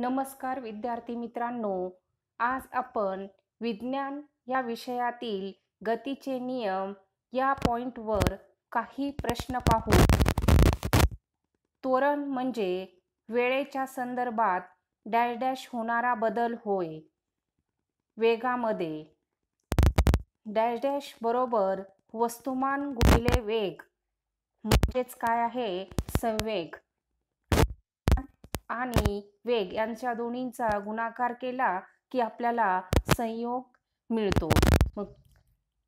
नमस्कार विद्यार्थी मित्रांनो आज आपण विज्ञान या विषयातील गतीचे नियम या पॉईंटवर काही प्रश्न पाहू त्वरण म्हणजे वेळेच्या संदर्भात डॅश डॅश होणारा बदल होय वेगामध्ये डॅश डॅश बरोबर वस्तुमान गुणिले वेग म्हणजेच काय आहे संवेग आणि वेग यांच्या दोन्हींचा गुणाकार केला की आपल्याला संयोग मिळतो मग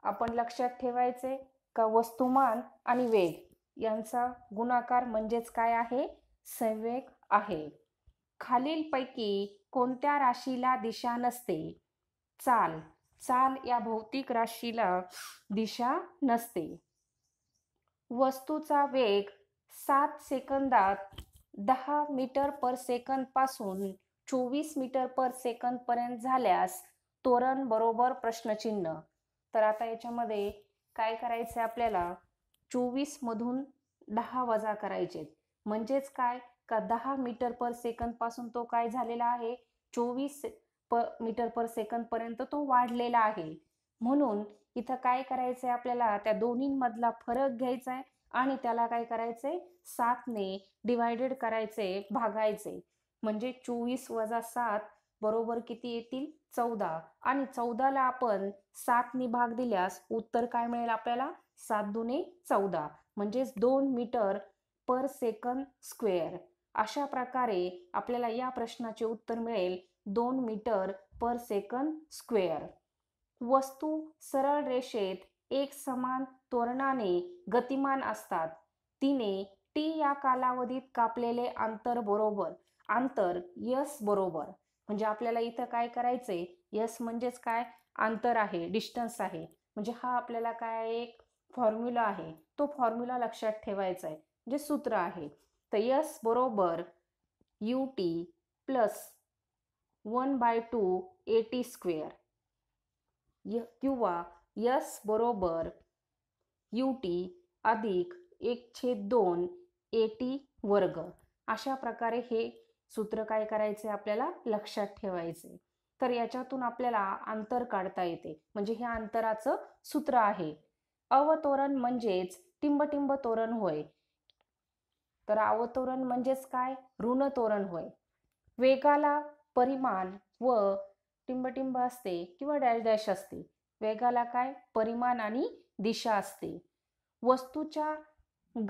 आपण लक्षात ठेवायचे का वस्तुमान आणि वेग यांचा गुणाकार म्हणजेच काय आहे संवेग आहे खालीलपैकी कोणत्या राशीला दिशा नसते चाल चाल या भौतिक राशीला दिशा नसते वस्तूचा वेग सात सेकंदात दहा मीटर पर सेकंद पासून चोवीस मीटर पर सेकंद पर्यंत झाल्यास तोरण बरोबर प्रश्नचिन्ह तर आता याच्यामध्ये काय करायचं आपल्याला चोवीस मधून दहा वजा करायचे म्हणजेच काय का दहा मीटर पर सेकंद पासून तो काय झालेला आहे चोवीस प मीटर पर सेकंद पर्यंत तो वाढलेला आहे म्हणून इथं काय करायचंय आपल्याला त्या दोन्हींमधला फरक घ्यायचा आहे आणि त्याला काय करायचे सातने डिवायडेड करायचे भागायचे म्हणजे चोवीस वजा सात बरोबर किती येतील चौदा आणि चौदाला आपण सातने भाग दिल्यास उत्तर काय मिळेल आपल्याला सात दुने चौदा म्हणजेच दोन मीटर पर सेकंद स्क्वेअर अशा प्रकारे आपल्याला या प्रश्नाचे उत्तर मिळेल दोन मीटर पर सेकंद स्क्वेअर वस्तू सरळ रेषेत एक समान तोरणाने गतिमान असतात तिने टी या कालावधीत कापलेले अंतर बरोबर अंतर यस बरोबर म्हणजे आपल्याला इथं काय करायचंय यस म्हणजेच काय अंतर आहे डिस्टन्स आहे म्हणजे हा आपल्याला काय एक फॉर्म्युला आहे तो फॉर्म्युला लक्षात ठेवायचा आहे म्हणजे सूत्र आहे तर यस बरोबर U T plus one by two A T square किंवा यस बरोबर यू टी अधिक एक छेद दोन ए टी वर्ग अशा प्रकारे हे सूत्र काय करायचे आपल्याला लक्षात ठेवायचे तर याच्यातून आपल्याला अंतर काढता येते म्हणजे हे अंतराचं सूत्र आहे अवतोरण म्हणजेच टिंबटिंब तोरण होय तर अवतोरण म्हणजेच काय ऋण तोरण होय वेगाला परिमाण व टिंबटिंब असते किंवा डॅश डॅश असते वेगाला काय परिमाण आणि दिशा असते वस्तूच्या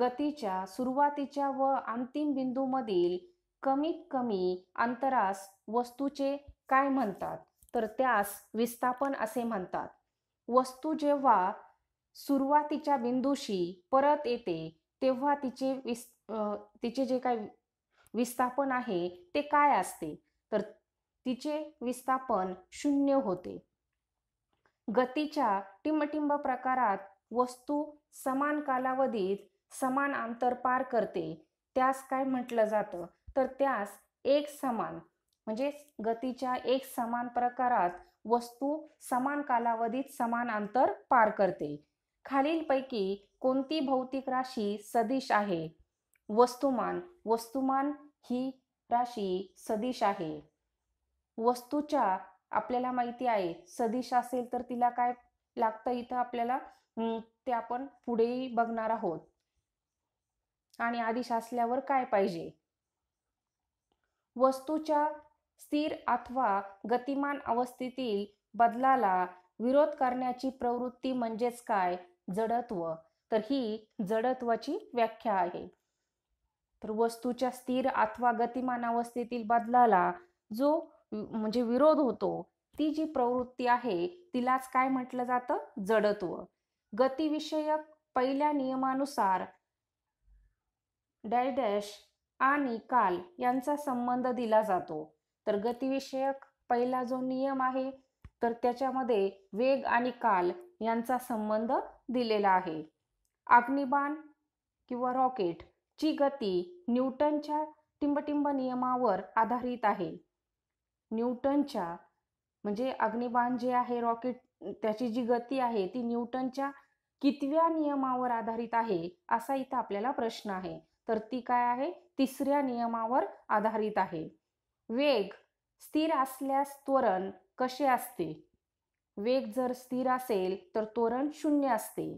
गतीच्या सुरुवातीच्या व अंतिम बिंदूमधील कमीत कमी अंतरास वस्तूचे काय म्हणतात तर त्यास विस्थापन असे म्हणतात वस्तू जेव्हा सुरुवातीच्या बिंदूशी परत येते तेव्हा तिचे विस् तिचे जे काय विस्थापन आहे ते काय असते तर तिचे विस्थापन शून्य होते गतीच्या टिंबटिंब प्रकारात वस्तू समान कालावधीत समान अंतर पार करते त्यास काय म्हटलं जातं तर त्यास एक समान म्हणजे गतीच्या एक समान प्रकारात वस्तू समान कालावधीत समान अंतर पार करते खालीलपैकी कोणती भौतिक राशी सदिश आहे वस्तुमान वस्तुमान ही राशी सदिश आहे वस्तूच्या आपल्याला माहिती आहे सदिश असेल तर तिला काय लागतं इथं आपल्याला ते आपण पुढेही बघणार आहोत आणि आदिश असल्यावर काय पाहिजे वस्तूच्या स्थिर अथवा गतिमान अवस्थेतील बदलाला विरोध करण्याची प्रवृत्ती म्हणजेच काय जडत्व तर ही जडत्वाची व्याख्या आहे तर वस्तूच्या स्थिर अथवा गतिमान अवस्थेतील बदलाला जो म्हणजे विरोध होतो ती जी प्रवृत्ती आहे तिलाच काय म्हटलं जातं जडत्व गतिविषयक पहिल्या नियमानुसार डॅश आणि काल यांचा संबंध दिला जातो तर गतिविषयक पहिला जो नियम आहे तर त्याच्यामध्ये वेग आणि काल यांचा संबंध दिलेला आहे अग्निबाण किंवा रॉकेट ची गती न्यूटनच्या टिंबटिंब नियमावर आधारित आहे न्यूटनच्या म्हणजे अग्निबाण जे आहे रॉकेट त्याची जी गती आहे ती न्यूटनच्या कितव्या नियमावर आधारित आहे असा इथं आपल्याला प्रश्न आहे तर ती काय आहे तिसऱ्या नियमावर आधारित आहे वेग स्थिर असल्यास त्वरण कसे असते वेग जर स्थिर असेल तर त्वरण शून्य असते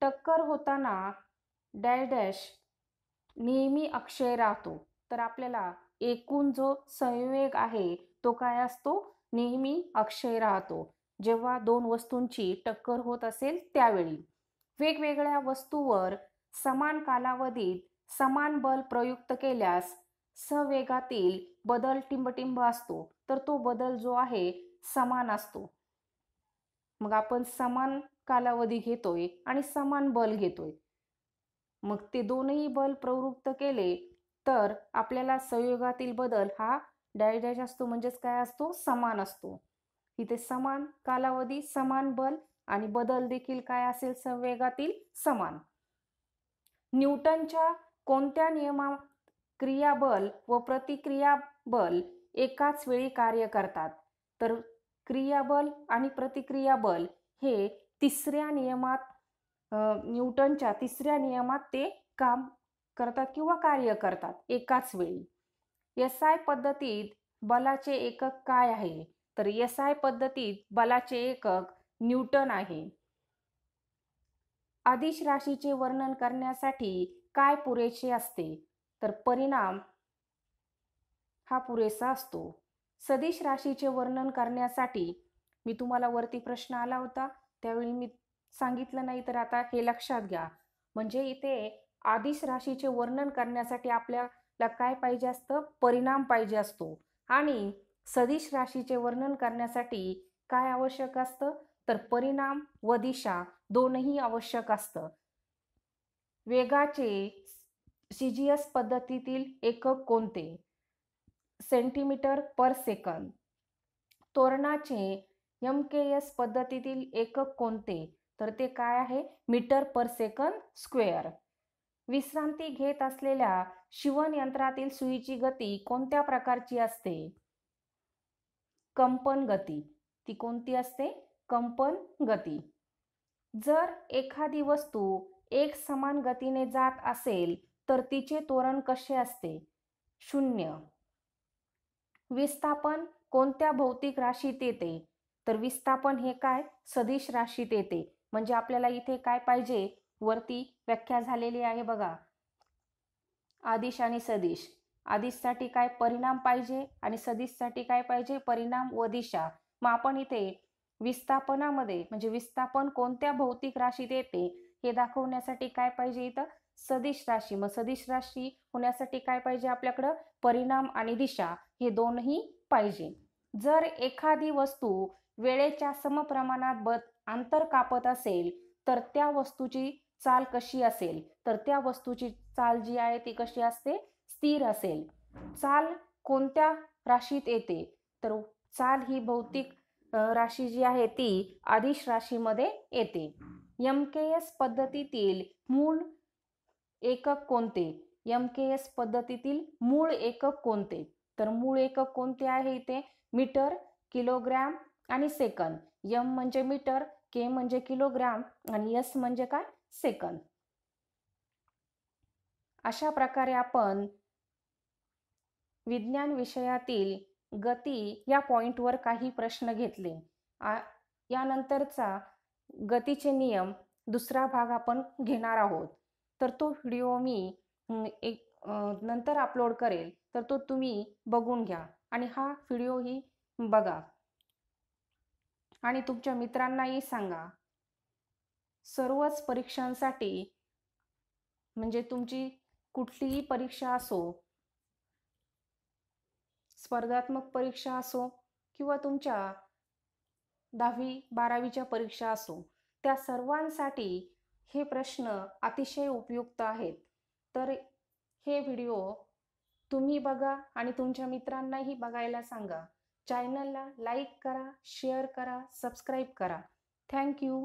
टक्कर होताना डॅश डॅश नेहमी अक्षय राहतो तर आपल्याला एकूण जो संवेग आहे तो काय असतो नेहमी अक्षय राहतो जेव्हा दोन वस्तूंची टक्कर होत असेल त्यावेळी वेगवेगळ्या वस्तूवर समान कालावधीत समान बल प्रयुक्त केल्यास सवेगातील बदल टिंबटिंब असतो तर तो बदल जो आहे समान असतो मग आपण समान कालावधी घेतोय आणि समान बल घेतोय मग ते दोनही बल प्रवृत्त केले तर आपल्याला संयोगातील बदल हा डॅश डॅश असतो म्हणजेच काय असतो समान असतो इथे समान कालावधी समान बल आणि बदल देखील काय असेल संवेगातील समान न्यूटनच्या कोणत्या नियमा क्रियाबल व प्रतिक्रिया बल एकाच वेळी कार्य करतात तर क्रियाबल आणि प्रतिक्रिया बल हे तिसऱ्या नियमात न्यूटनच्या तिसऱ्या नियमात ते काम करतात किंवा कार्य करतात एकाच वेळी एस आय पद्धतीत बलाचे एकक काय आहे तर एस आय पद्धतीत बलाचे एकक न्यूटन आहे आदिश राशीचे वर्णन करण्यासाठी काय पुरेसे असते तर परिणाम हा पुरेसा असतो सदिश राशीचे वर्णन करण्यासाठी मी तुम्हाला वरती प्रश्न आला होता त्यावेळी मी सांगितलं नाही तर आता हे लक्षात घ्या म्हणजे इथे आदिश राशीचे वर्णन करण्यासाठी आपल्या ला काय पाहिजे असतं परिणाम पाहिजे असतो आणि सदिश राशीचे वर्णन करण्यासाठी काय आवश्यक असतं तर परिणाम व दिशा दोनही आवश्यक असतं वेगाचे सीजीएस पद्धतीतील एकक कोणते सेंटीमीटर पर सेकंद तोरणाचे एम के एस पद्धतीतील एकक कोणते तर ते काय आहे मीटर पर सेकंद स्क्वेअर विश्रांती घेत असलेल्या यंत्रातील सुईची गती कोणत्या प्रकारची असते कंपन गती ती कोणती असते कंपन गती जर एखादी वस्तू एक समान गतीने जात असेल तर तिचे तोरण कसे असते शून्य विस्थापन कोणत्या भौतिक राशीत येते तर विस्थापन हे काय सदिश राशीत येते म्हणजे आपल्याला इथे काय पाहिजे वरती व्याख्या झालेली आहे बघा आदिश आणि सदिश आदिशसाठी काय परिणाम पाहिजे आणि सदिशसाठी काय पाहिजे परिणाम व दिशा मग आपण इथे विस्थापनामध्ये म्हणजे विस्थापन कोणत्या भौतिक राशीत येते हे दाखवण्यासाठी काय पाहिजे इथं सदिश राशी मग सदिश राशी होण्यासाठी काय पाहिजे आपल्याकडं परिणाम आणि दिशा हे दोनही पाहिजे जर एखादी वस्तू वेळेच्या समप्रमाणात बद अंतर कापत असेल तर त्या वस्तूची चाल कशी असेल तर त्या वस्तूची चाल जी आहे ती कशी असते स्थिर असेल चाल कोणत्या राशीत येते तर चाल ही भौतिक राशी जी आहे ती आदिश राशीमध्ये येते यम के एस पद्धतीतील मूळ एकक कोणते यम के एस पद्धतीतील मूळ एकक कोणते तर मूळ एकक कोणते आहे इथे मीटर किलोग्रॅम आणि सेकंद यम म्हणजे मीटर के म्हणजे किलोग्रॅम आणि यस म्हणजे काय सेकंद अशा प्रकारे आपण विज्ञान विषयातील गती या पॉईंटवर काही प्रश्न घेतले यानंतरचा गतीचे नियम दुसरा भाग आपण घेणार आहोत तर तो व्हिडिओ मी एक नंतर अपलोड करेल तर तो तुम्ही बघून घ्या आणि हा व्हिडिओही बघा आणि तुमच्या मित्रांनाही सांगा सर्वच परीक्षांसाठी म्हणजे तुमची कुठलीही परीक्षा असो स्पर्धात्मक परीक्षा असो किंवा तुमच्या दहावी बारावीच्या परीक्षा असो त्या सर्वांसाठी हे प्रश्न अतिशय उपयुक्त आहेत तर हे व्हिडिओ तुम्ही बघा आणि तुमच्या मित्रांनाही बघायला सांगा चॅनलला लाईक करा शेअर करा सबस्क्राईब करा थँक्यू